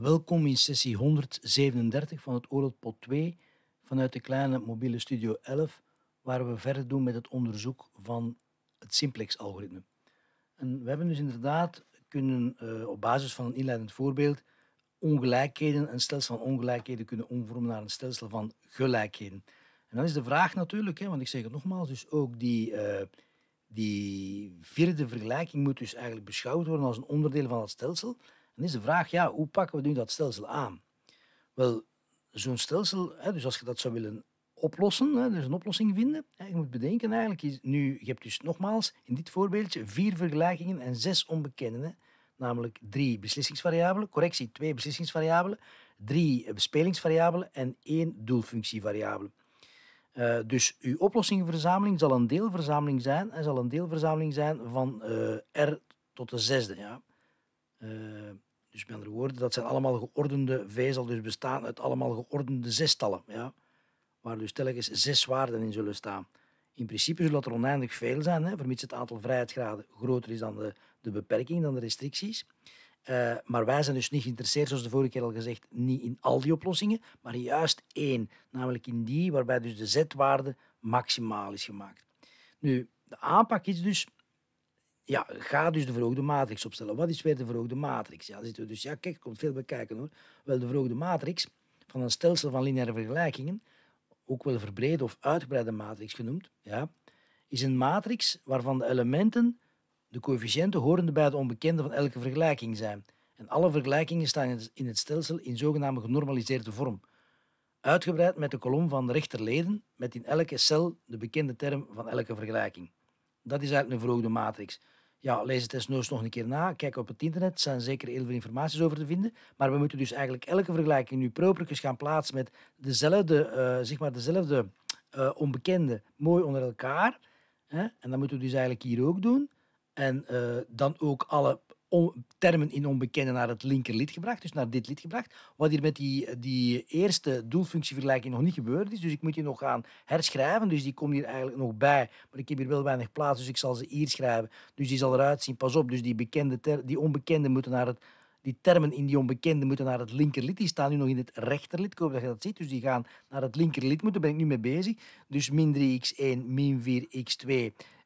Welkom in sessie 137 van het Oorlogpot 2 vanuit de kleine mobiele studio 11, waar we verder doen met het onderzoek van het simplex-algoritme. En we hebben dus inderdaad kunnen eh, op basis van een inleidend voorbeeld ongelijkheden, een stelsel van ongelijkheden kunnen omvormen naar een stelsel van gelijkheden. En dan is de vraag natuurlijk, hè, want ik zeg het nogmaals, dus ook die, eh, die vierde vergelijking moet dus eigenlijk beschouwd worden als een onderdeel van dat stelsel. Dan is de vraag, ja, hoe pakken we nu dat stelsel aan? Wel, zo'n stelsel, hè, dus als je dat zou willen oplossen, hè, dus een oplossing vinden, hè, je moet bedenken eigenlijk, is nu, je hebt dus nogmaals in dit voorbeeldje vier vergelijkingen en zes onbekenden. Namelijk drie beslissingsvariabelen, correctie twee beslissingsvariabelen, drie bespelingsvariabelen en één doelfunctievariabele. Eh, dus uw oplossingenverzameling zal een deelverzameling zijn en zal een deelverzameling zijn van eh, R tot de zesde. Ja. Eh, dus met andere woorden, dat zijn allemaal geordende, vezels, dus bestaan uit allemaal geordende zestallen. Ja? Waar dus telkens zes waarden in zullen staan. In principe zullen dat er oneindig veel zijn, hè, vermits het aantal vrijheidsgraden groter is dan de, de beperking, dan de restricties. Eh, maar wij zijn dus niet geïnteresseerd, zoals de vorige keer al gezegd, niet in al die oplossingen, maar juist één, namelijk in die waarbij dus de z-waarde maximaal is gemaakt. Nu, de aanpak is dus ja, ga dus de verhoogde matrix opstellen. Wat is weer de verhoogde matrix? Ja, zitten we dus, ja, kijk, komt veel bekijken hoor. Wel, de verhoogde matrix van een stelsel van lineaire vergelijkingen, ook wel verbrede of uitgebreide matrix genoemd, ja, is een matrix waarvan de elementen, de coëfficiënten, horende bij de onbekende van elke vergelijking zijn. En alle vergelijkingen staan in het stelsel in zogenaamde genormaliseerde vorm. Uitgebreid met de kolom van de rechterleden, met in elke cel de bekende term van elke vergelijking. Dat is eigenlijk een verhoogde matrix ja, lees het desnoods nog een keer na. Kijk op het internet, er zijn zeker heel veel informaties over te vinden. Maar we moeten dus eigenlijk elke vergelijking nu properkens gaan plaatsen met dezelfde, eh, zeg maar dezelfde eh, onbekende, mooi onder elkaar. Hè? En dat moeten we dus eigenlijk hier ook doen. En eh, dan ook alle termen in onbekende naar het linkerlid gebracht, dus naar dit lid gebracht. Wat hier met die, die eerste doelfunctievergelijking nog niet gebeurd is. Dus ik moet die nog gaan herschrijven. Dus die komt hier eigenlijk nog bij. Maar ik heb hier wel weinig plaats, dus ik zal ze hier schrijven. Dus die zal eruit zien. Pas op, dus die, bekende die onbekende moeten naar het die termen in die onbekende moeten naar het linkerlid. Die staan nu nog in het rechterlid. Ik hoop dat je dat ziet. Dus die gaan naar het linkerlid moeten. Daar ben ik nu mee bezig. Dus min 3x1, min 4x2,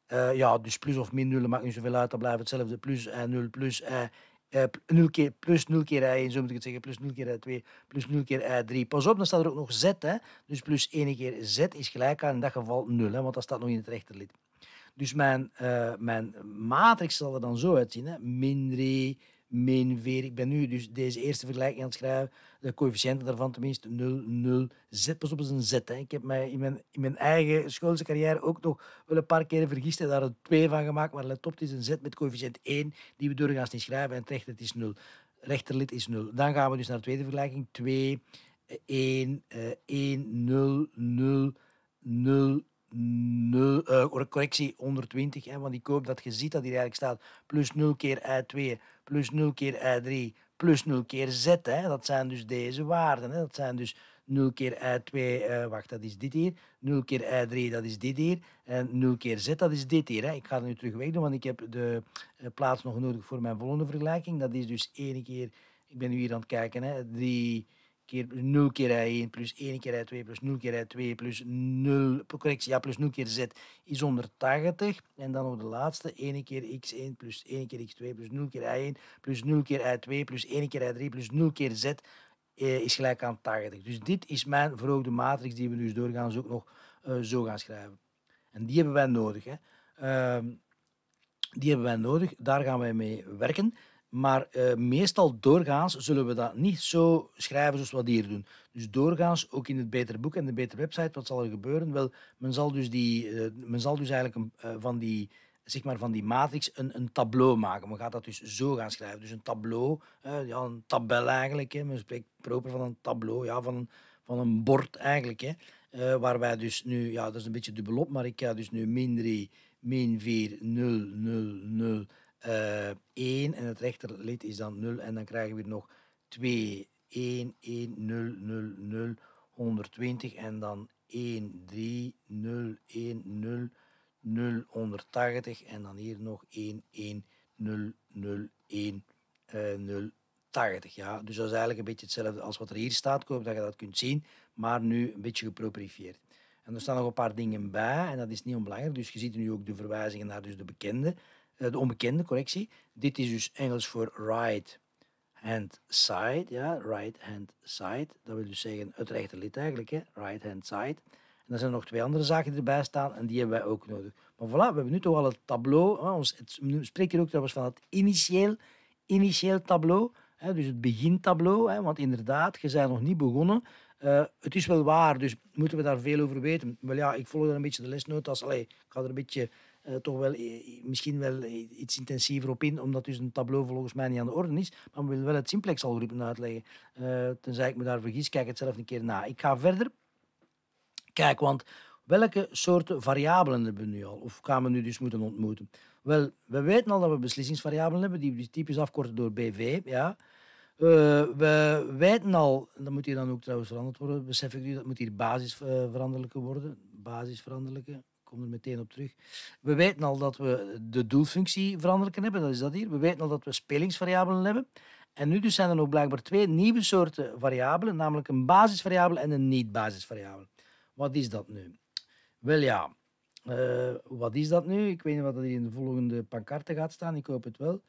uh, ja, dus plus of min nullen maakt niet zoveel uit. Dat blijft hetzelfde. Plus en eh, nul, plus en... Eh, 0 keer, plus 0 keer I1, zo moet ik het zeggen, plus 0 keer I2, plus 0 keer I3. Pas op, dan staat er ook nog Z. Hè? Dus plus 1 keer Z is gelijk aan in dat geval 0, hè? want dat staat nog in het rechterlid. Dus mijn, uh, mijn matrix zal er dan zo uitzien. Hè? Min 3, min weer. Ik ben nu dus deze eerste vergelijking aan het schrijven. De coëfficiënten daarvan tenminste 0, 0, z. Pas op, dat is een z. Hè. Ik heb mij in mijn, in mijn eigen schoolse carrière ook nog wel een paar keren vergist en daar een 2 van gemaakt. Maar let op, het is een z met coëfficiënt 1 die we doorgaans niet schrijven. En het is 0. Rechterlid is 0. Dan gaan we dus naar de tweede vergelijking. 2, 1, 1, 0, 0, 0, uh, correctie 120, hè, want ik hoop dat je ziet dat hier eigenlijk staat plus 0 keer i 2 plus 0 keer I3 plus 0 keer Z. Hè. Dat zijn dus deze waarden. Hè. Dat zijn dus 0 keer I2, uh, eh, wacht, dat is dit hier. 0 keer I3, dat is dit hier. En 0 keer Z, dat is dit hier. Ik ga het nu terug doen, want ik heb de eh, plaats nog nodig voor mijn volgende vergelijking. Dat is dus 1 keer, ik ben nu hier aan het kijken, hè, 3 keer 0 keer I1 plus 1 keer I2 plus 0 keer I2 plus 0, correctie, ja, plus 0 keer Z is 180. En dan op de laatste 1 keer X1 plus 1 keer X2 plus 0 keer I1 plus 0 keer I2 plus 1 keer I3 plus 0 keer Z eh, is gelijk aan 80. Dus dit is mijn verhoogde matrix die we dus doorgaans ook nog uh, zo gaan schrijven. En die hebben wij nodig. Hè. Uh, die hebben wij nodig, daar gaan wij mee werken. Maar eh, meestal doorgaans zullen we dat niet zo schrijven zoals we dat hier doen. Dus doorgaans, ook in het betere boek en de betere website, wat zal er gebeuren? Wel, men zal dus, die, eh, men zal dus eigenlijk een, eh, van, die, zeg maar van die matrix een, een tableau maken. Men gaat dat dus zo gaan schrijven. Dus een tableau, ja, een tabel eigenlijk. Hè. Men spreekt proper van een tableau, ja, van, een, van een bord eigenlijk. Hè. waar wij dus nu, ja, dat is een beetje dubbelop, maar ik ga dus nu min 3, min 4, 0, 0, 0 1 eh, en het rechterlid is dan 0 en dan krijgen we nog 2. 1, 1, 0, 0, 0, 120 en dan 1, 3, 0, 1, 0, 0, 180 en dan hier nog 1, 1, 0, 0, 1, uh, 0, 80. Ja. Dus dat is eigenlijk een beetje hetzelfde als wat er hier staat. Ik hoop dat je dat kunt zien, maar nu een beetje geproperifieerd. En er staan nog een paar dingen bij en dat is niet onbelangrijk. Dus je ziet nu ook de verwijzingen naar dus de bekende eh, de onbekende, correctie. Dit is dus Engels voor right hand side. Ja, right hand side. Dat wil dus zeggen het rechterlid eigenlijk, hè? right hand side. En dan zijn er nog twee andere zaken die erbij staan en die hebben wij ook nodig. Maar voilà, we hebben nu toch al het tableau. het, we spreken ook trouwens van het initieel, initieel tableau. Hè, dus het begintableau, hè, want inderdaad, je bent nog niet begonnen. Eh, het is wel waar, dus moeten we daar veel over weten. Wel ja, ik volg daar een beetje de lesnotas. Allee, ik ga er een beetje eh, toch wel eh, misschien wel eh, iets intensiever op in, omdat dus een tableau volgens mij niet aan de orde is. Maar we willen wel het simplex-algoritme uitleggen. Uh, tenzij ik me daar vergis, kijk het zelf een keer na. Ik ga verder. Kijk, want welke soorten variabelen hebben we nu al? Of gaan we nu dus moeten ontmoeten? Wel, we weten al dat we beslissingsvariabelen hebben, die we dus typisch afkorten door BV. Ja. we weten al, dat moet hier dan ook trouwens veranderd worden, besef ik nu, dat moet hier basisveranderlijke worden. Basisveranderlijke kom er meteen op terug. We weten al dat we de doelfunctie kunnen hebben, dat is dat hier. We weten al dat we spelingsvariabelen hebben. En nu dus zijn er nog blijkbaar twee nieuwe soorten variabelen, namelijk een basisvariabele en een niet-basisvariabele. Wat is dat nu? Wel ja, eh, wat is dat nu? Ik weet niet wat er in de volgende pancarte gaat staan, ik hoop het wel.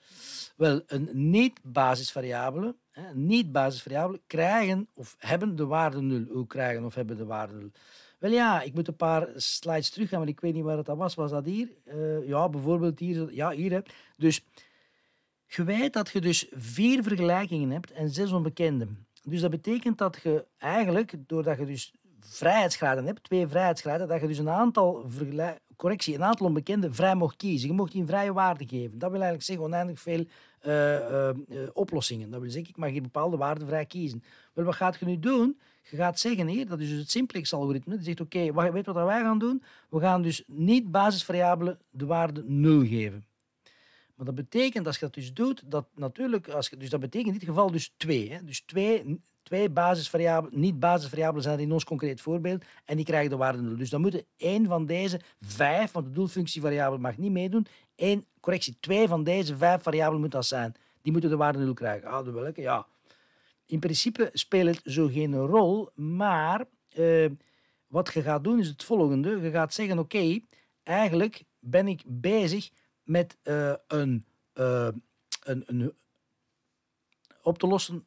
Wel, een niet-basisvariabele, niet-basisvariabele krijgen of hebben de waarde 0. Hoe krijgen of hebben de waarde 0? Wel ja, ik moet een paar slides terug gaan, maar ik weet niet waar het was. Was dat hier? Eh, ja, bijvoorbeeld hier. Ja, hier. Hè. Dus gewijd dat je dus vier vergelijkingen hebt en zes onbekende. Dus dat betekent dat je eigenlijk, doordat je dus vrijheidsgraden hebt, twee vrijheidsgraden, dat je dus een aantal correctie, een aantal onbekende vrij mocht kiezen. Je mocht die een vrije waarde geven. Dat wil eigenlijk zeggen oneindig veel eh, eh, oplossingen. Dat wil zeggen, ik mag hier bepaalde waarden vrij kiezen. Wel, wat gaat je nu doen? Je gaat zeggen, hier, dat is dus het simplex-algoritme, die zegt, oké, okay, weet wat wij gaan doen? We gaan dus niet basisvariabelen de waarde 0 geven. Maar dat betekent, als je dat dus doet, dat natuurlijk, als je, dus dat betekent in dit geval dus 2. Hè? Dus twee, twee basisvariabelen, niet basisvariabelen zijn in ons concreet voorbeeld, en die krijgen de waarde 0. Dus dan moeten één van deze vijf, want de doelfunctievariabele mag niet meedoen, één, correctie, twee van deze vijf variabelen moeten dat zijn. Die moeten de waarde 0 krijgen. Ah, de welke? Ja in principe speelt het zo geen rol, maar eh, wat je gaat doen is het volgende. Je gaat zeggen, oké, eigenlijk ben ik bezig met eh, een, eh, een, een op te lossen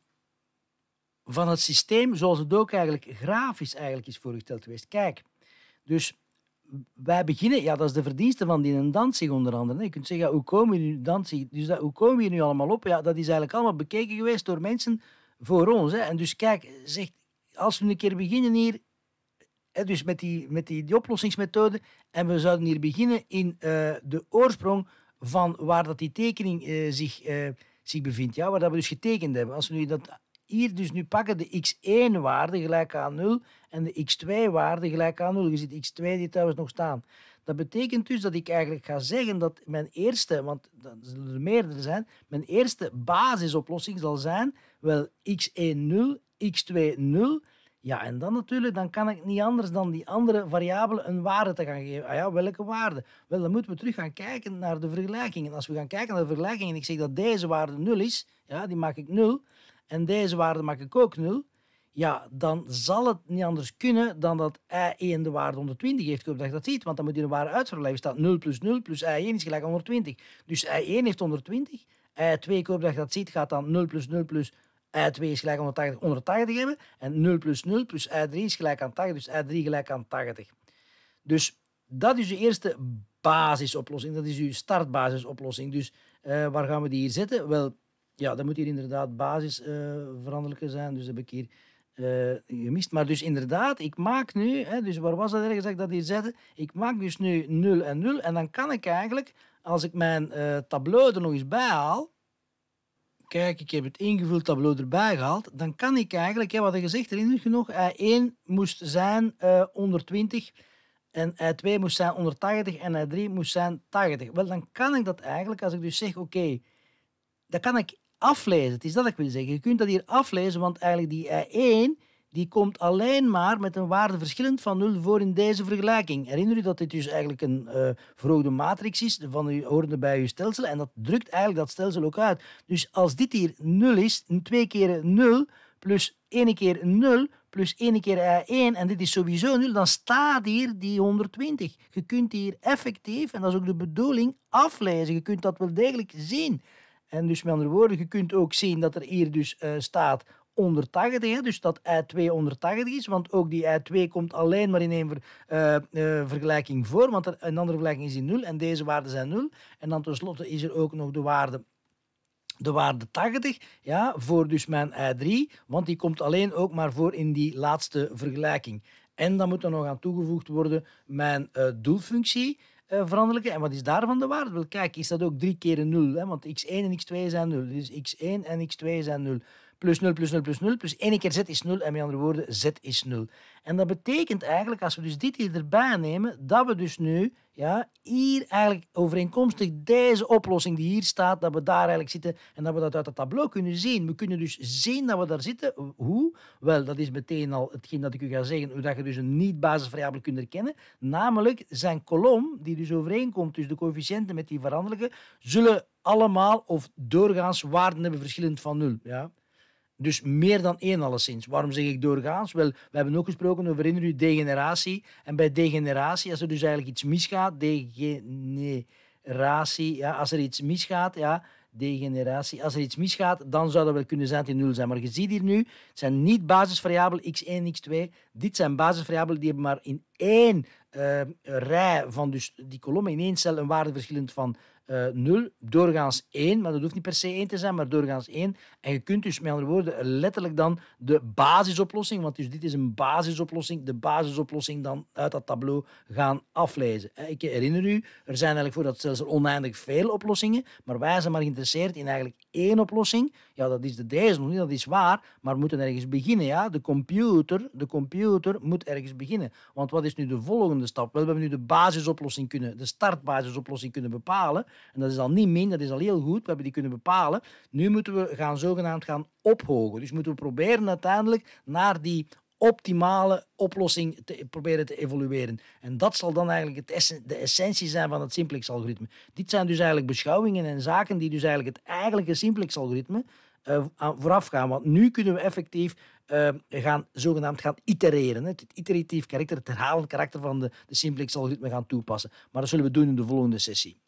van het systeem zoals het ook eigenlijk grafisch eigenlijk is voorgesteld geweest. Kijk, dus wij beginnen, ja, dat is de verdienste van die zich onder andere. Je kunt zeggen, hoe komen nu? Danzig? Dus dat, hoe komen we hier nu allemaal op? Ja, dat is eigenlijk allemaal bekeken geweest door mensen voor ons. Hè. En dus kijk, zegt, als we een keer beginnen hier, dus met, die, met die, die oplossingsmethode, en we zouden hier beginnen in eh, de oorsprong van waar dat die tekening eh, zich, eh, zich bevindt, ja, waar dat we dus getekend hebben. Als we nu dat hier dus nu pakken de x1-waarde gelijk aan 0 en de x2-waarde gelijk aan 0. Je ziet x2 die trouwens nog staan. Dat betekent dus dat ik eigenlijk ga zeggen dat mijn eerste, want dat zullen er meerdere zijn, mijn eerste basisoplossing zal zijn wel x1, 0, x2, 0. Ja, en dan natuurlijk, dan kan ik niet anders dan die andere variabelen een waarde te gaan geven. Ah ja, welke waarde? Wel, dan moeten we terug gaan kijken naar de vergelijkingen. Als we gaan kijken naar de vergelijkingen en ik zeg dat deze waarde 0 is, ja, die maak ik 0, en deze waarde maak ik ook 0, ja, dan zal het niet anders kunnen dan dat i1 de waarde 120 heeft hoop dat ziet, want dan moet je de waarde uitverleven. Staat 0 plus 0 plus i1 is gelijk aan 120. Dus i1 heeft 120, i2 hoop dat je dat ziet gaat dan 0 plus 0 plus i2 is gelijk aan 180, 180 hebben. En 0 plus 0 plus i3 is gelijk aan 80, dus i3 gelijk aan 80. Dus dat is je eerste basisoplossing, dat is je startbasisoplossing. Dus uh, waar gaan we die hier zetten? Wel, ja, dat moet hier inderdaad basisveranderlijke zijn. Dus heb ik hier eh, gemist. Maar dus inderdaad, ik maak nu, hè, dus waar was dat ergens dat ik dat hier zette? Ik maak dus nu 0 en 0. En dan kan ik eigenlijk, als ik mijn eh, tableau er nog eens bij haal, kijk, ik heb het ingevuld tableau erbij gehaald, dan kan ik eigenlijk, hè, wat je gezegd erinnert genoeg, I1 moest zijn uh, eh, 120 en I2 moest zijn 180 en I3 moest zijn 80. Wel, dan kan ik dat eigenlijk, als ik dus zeg, oké, okay, dan kan ik aflezen. Het is dat ik wil zeggen. Je kunt dat hier aflezen, want eigenlijk die I1 die komt alleen maar met een waarde verschillend van 0 voor in deze vergelijking. Herinner u dat dit dus eigenlijk een uh, verhoogde matrix is, van u hoorde bij uw stelsel, en dat drukt eigenlijk dat stelsel ook uit. Dus als dit hier 0 is, 2 keer 0 plus 1 keer 0 plus 1 keer 1 en dit is sowieso 0, dan staat hier die 120. Je kunt hier effectief, en dat is ook de bedoeling, aflezen. Je kunt dat wel degelijk zien. En dus met andere woorden, je kunt ook zien dat er hier dus eh, staat 180, hè, dus dat I2 180 is, want ook die I2 komt alleen maar in een ver, eh, eh, vergelijking voor, want er, een andere vergelijking is in 0 en deze waarden zijn 0. En dan tenslotte is er ook nog de waarde de waarde 80 ja, voor dus mijn i3, want die komt alleen ook maar voor in die laatste vergelijking. En dan moet er nog aan toegevoegd worden mijn doelfunctie. Eh, veranderlijke. En wat is daarvan de waarde? Wel, kijk, is dat ook drie keer 0? Hè? Want x1 en x2 zijn 0. Dus x1 en x2 zijn 0 plus 0, plus 0, plus 0, plus 1 keer z is 0. En met andere woorden, z is 0. En dat betekent eigenlijk, als we dus dit hier erbij nemen, dat we dus nu ja, hier eigenlijk overeenkomstig deze oplossing die hier staat, dat we daar eigenlijk zitten en dat we dat uit het tableau kunnen zien. We kunnen dus zien dat we daar zitten. Hoe? Wel, dat is meteen al hetgeen dat ik u ga zeggen, hoe je dus een niet-basisvariabele kunt herkennen. Namelijk zijn kolom, die dus overeenkomt, dus de coëfficiënten met die veranderlijke, zullen allemaal of doorgaans waarden hebben verschillend van nul. Ja? Dus meer dan één alleszins. Waarom zeg ik doorgaans? Wel, we hebben ook gesproken over, degeneratie. En bij degeneratie, als er dus eigenlijk iets misgaat, degeneratie, ja, als er iets misgaat, ja, degeneratie, als er iets misgaat, dan zou dat wel kunnen zijn dat die nul zijn. Maar je ziet hier nu, het zijn niet basisvariabelen x1, x2. Dit zijn basisvariabelen die hebben maar in één eh, rij van dus die kolom in één cel een waarde verschillend van 0, eh, doorgaans 1, maar dat hoeft niet per se 1 te zijn, maar doorgaans 1. En je kunt dus met andere woorden letterlijk dan de basisoplossing, want dus dit is een basisoplossing, de basisoplossing dan uit dat tableau gaan aflezen. Eh, ik herinner u, er zijn eigenlijk voor dat zelfs oneindig veel oplossingen, maar wij zijn maar geïnteresseerd in eigenlijk één oplossing. Ja, dat is de deze nog niet, dat is waar, maar we moeten ergens beginnen. Ja? De, computer, de computer moet ergens beginnen. Want wat is nu de volgende stap? Wel, we hebben nu de basisoplossing kunnen, de startbasisoplossing kunnen bepalen. En dat is al niet min, dat is al heel goed. We hebben die kunnen bepalen. Nu moeten we gaan zogenaamd gaan ophogen. Dus moeten we proberen uiteindelijk naar die optimale oplossing te proberen te evolueren. En dat zal dan eigenlijk het de essentie zijn van het simplex-algoritme. Dit zijn dus eigenlijk beschouwingen en zaken die dus eigenlijk het eigenlijke simplex-algoritme eh, vooraf gaan. Want nu kunnen we effectief eh, gaan, zogenaamd gaan itereren. Het iteratief karakter, het herhalend karakter van de, de simplex-algoritme gaan toepassen. Maar dat zullen we doen in de volgende sessie.